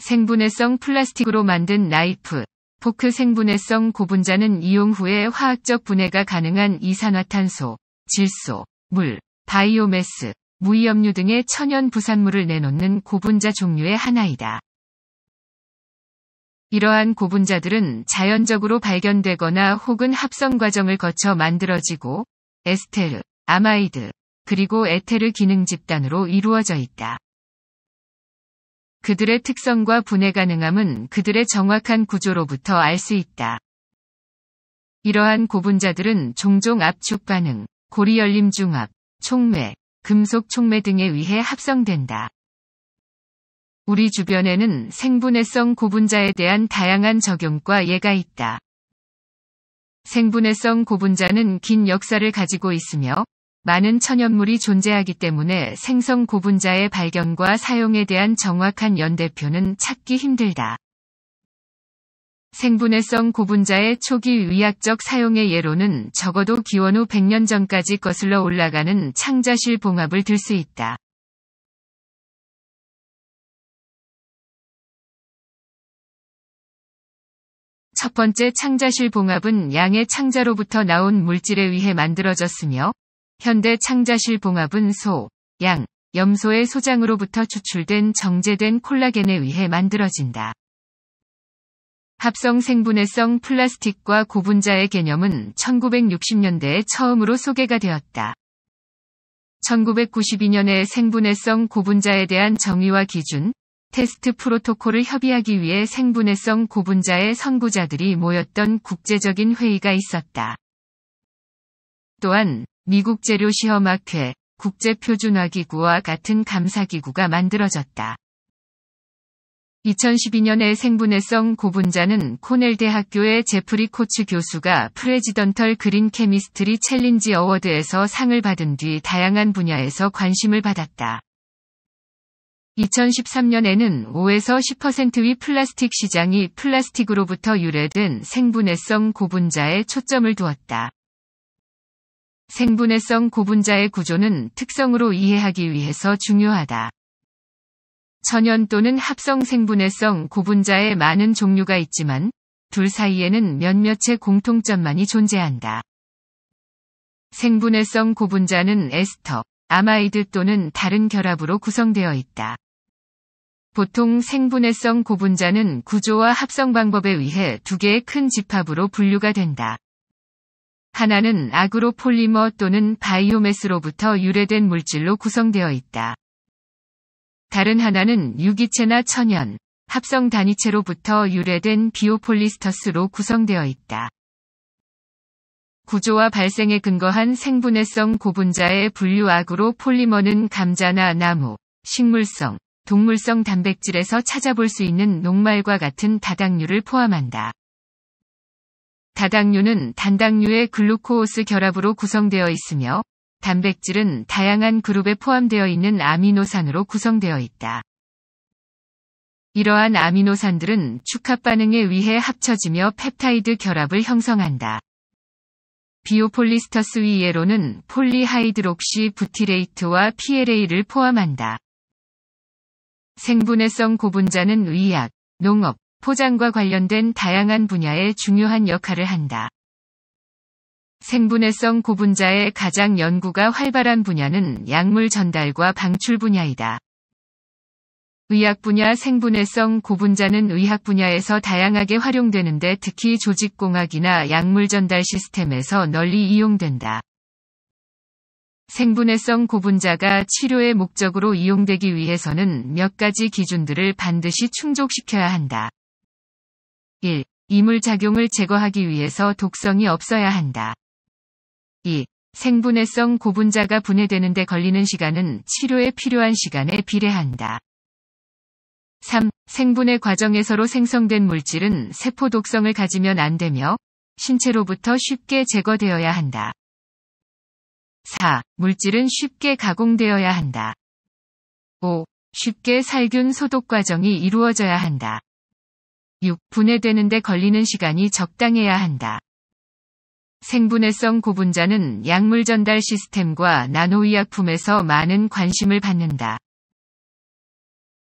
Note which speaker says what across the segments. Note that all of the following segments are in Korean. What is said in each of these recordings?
Speaker 1: 생분해성 플라스틱으로 만든 나이프, 포크 생분해성 고분자는 이용 후에 화학적 분해가 가능한 이산화탄소, 질소, 물, 바이오매스, 무이염류 등의 천연 부산물을 내놓는 고분자 종류의 하나이다. 이러한 고분자들은 자연적으로 발견되거나 혹은 합성 과정을 거쳐 만들어지고 에스테르, 아마이드, 그리고 에테르 기능 집단으로 이루어져 있다. 그들의 특성과 분해 가능함은 그들의 정확한 구조로부터 알 수 있다. 이러한 고분자들은 종종 압축 반응, 고리 열림 중압, 촉매, 금속 촉매 등에 의해 합성된다. 우리 주변에는 생분해성 고분자에 대한 다양한 적용과 예가 있다. 생분해성 고분자는 긴 역사를 가지고 있으며 많은 천연물이 존재하기 때문에 생성 고분자의 발견과 사용에 대한 정확한 연대표는 찾기 힘들다. 생분해성 고분자의 초기 의학적 사용의 예로는 적어도 기원 후 100년 전까지 거슬러 올라가는 창자실 봉합을 들 수 있다. 첫 번째 창자실 봉합은 양의 창자로부터 나온 물질에 의해 만들어졌으며 현대 창자실 봉합은 소, 양, 염소의 소장으로부터 추출된 정제된 콜라겐에 의해 만들어진다. 합성 생분해성 플라스틱과 고분자의 개념은 1960년대에 처음으로 소개가 되었다. 1992년에 생분해성 고분자에 대한 정의와 기준, 테스트 프로토콜을 협의하기 위해 생분해성 고분자의 선구자들이 모였던 국제적인 회의가 있었다. 또한 미국 재료 시험학회 국제표준화기구와 같은 감사기구가 만들어졌다. 2012년에 생분해성 고분자는 코넬 대학교의 제프리 코츠 교수가 프레지던털 그린 케미스트리 챌린지 어워드에서 상을 받은 뒤 다양한 분야에서 관심을 받았다. 2013년에는 5에서 10%위 플라스틱 시장이 플라스틱으로부터 유래된 생분해성 고분자에 초점을 두었다. 생분해성 고분자의 구조는 특성으로 이해하기 위해서 중요하다. 천연 또는 합성 생분해성 고분자의 많은 종류가 있지만 둘 사이에는 몇몇의 공통점만이 존재한다. 생분해성 고분자는 에스터, 아마이드 또는 다른 결합으로 구성되어 있다. 보통 생분해성 고분자는 구조와 합성 방법에 의해 두 개의 큰 집합으로 분류가 된다. 하나는 아그로폴리머 또는 바이오매스로부터 유래된 물질로 구성되어 있다. 다른 하나는 유기체나 천연, 합성 단위체로부터 유래된 비오폴리스터스로 구성되어 있다. 구조와 발생에 근거한 생분해성 고분자의 분류 아그로 폴리머는 감자나 나무, 식물성, 동물성 단백질에서 찾아볼 수 있는 녹말과 같은 다당류를 포함한다. 다당류는 단당류의 글루코오스 결합으로 구성되어 있으며 단백질은 다양한 그룹에 포함되어 있는 아미노산으로 구성되어 있다. 이러한 아미노산들은 축합 반응에 의해 합쳐지며 펩타이드 결합을 형성한다. 비오폴리스터스 위에로는 폴리하이드록시 부티레이트와 PLA를 포함한다. 생분해성 고분자는 의약 농업, 포장과 관련된 다양한 분야에 중요한 역할을 한다. 생분해성 고분자의 가장 연구가 활발한 분야는 약물 전달과 방출 분야이다. 의학 분야 생분해성 고분자는 의학 분야에서 다양하게 활용되는데 특히 조직공학이나 약물 전달 시스템에서 널리 이용된다. 생분해성 고분자가 치료의 목적으로 이용되기 위해서는 몇 가지 기준들을 반드시 충족시켜야 한다. 1. 이물작용을 제거하기 위해서 독성이 없어야 한다. 2. 생분해성 고분자가 분해되는데 걸리는 시간은 치료에 필요한 시간에 비례한다. 3. 생분해 과정에서로 생성된 물질은 세포 독성을 가지면 안 되며 신체로부터 쉽게 제거되어야 한다. 4. 물질은 쉽게 가공되어야 한다. 5. 쉽게 살균 소독 과정이 이루어져야 한다. 6. 분해되는데 걸리는 시간이 적당해야 한다. 생분해성 고분자는 약물 전달 시스템과 나노의약품에서 많은 관심을 받는다.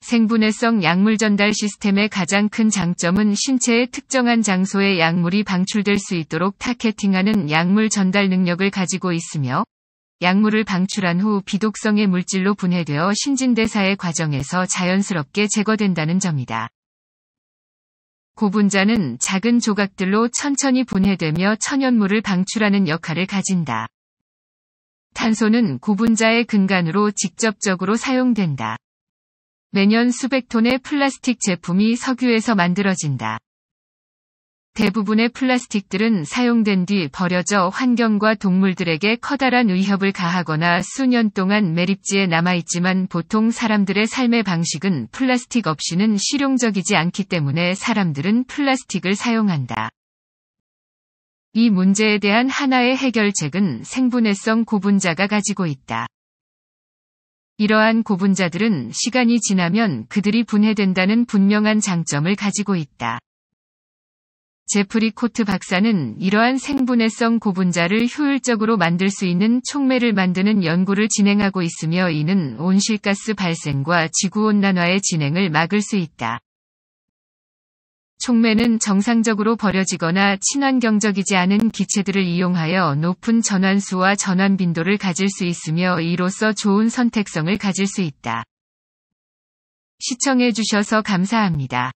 Speaker 1: 생분해성 약물 전달 시스템의 가장 큰 장점은 신체의 특정한 장소에 약물이 방출될 수 있도록 타겟팅하는 약물 전달 능력을 가지고 있으며, 약물을 방출한 후 비독성의 물질로 분해되어 신진대사의 과정에서 자연스럽게 제거된다는 점이다. 고분자는 작은 조각들로 천천히 분해되며 천연물을 방출하는 역할을 가진다. 탄소는 고분자의 근간으로 직접적으로 사용된다. 매년 수백 톤의 플라스틱 제품이 석유에서 만들어진다. 대부분의 플라스틱들은 사용된 뒤 버려져 환경과 동물들에게 커다란 위협을 가하거나 수년 동안 매립지에 남아있지만 보통 사람들의 삶의 방식은 플라스틱 없이는 실용적이지 않기 때문에 사람들은 플라스틱을 사용한다. 이 문제에 대한 하나의 해결책은 생분해성 고분자가 가지고 있다. 이러한 고분자들은 시간이 지나면 그들이 분해된다는 분명한 장점을 가지고 있다. 제프리 코트 박사는 이러한 생분해성 고분자를 효율적으로 만들 수 있는 촉매를 만드는 연구를 진행하고 있으며 이는 온실가스 발생과 지구온난화의 진행을 막을 수 있다. 촉매는 정상적으로 버려지거나 친환경적이지 않은 기체들을 이용하여 높은 전환수와 전환 빈도를 가질 수 있으며 이로써 좋은 선택성을 가질 수 있다. 시청해주셔서 감사합니다.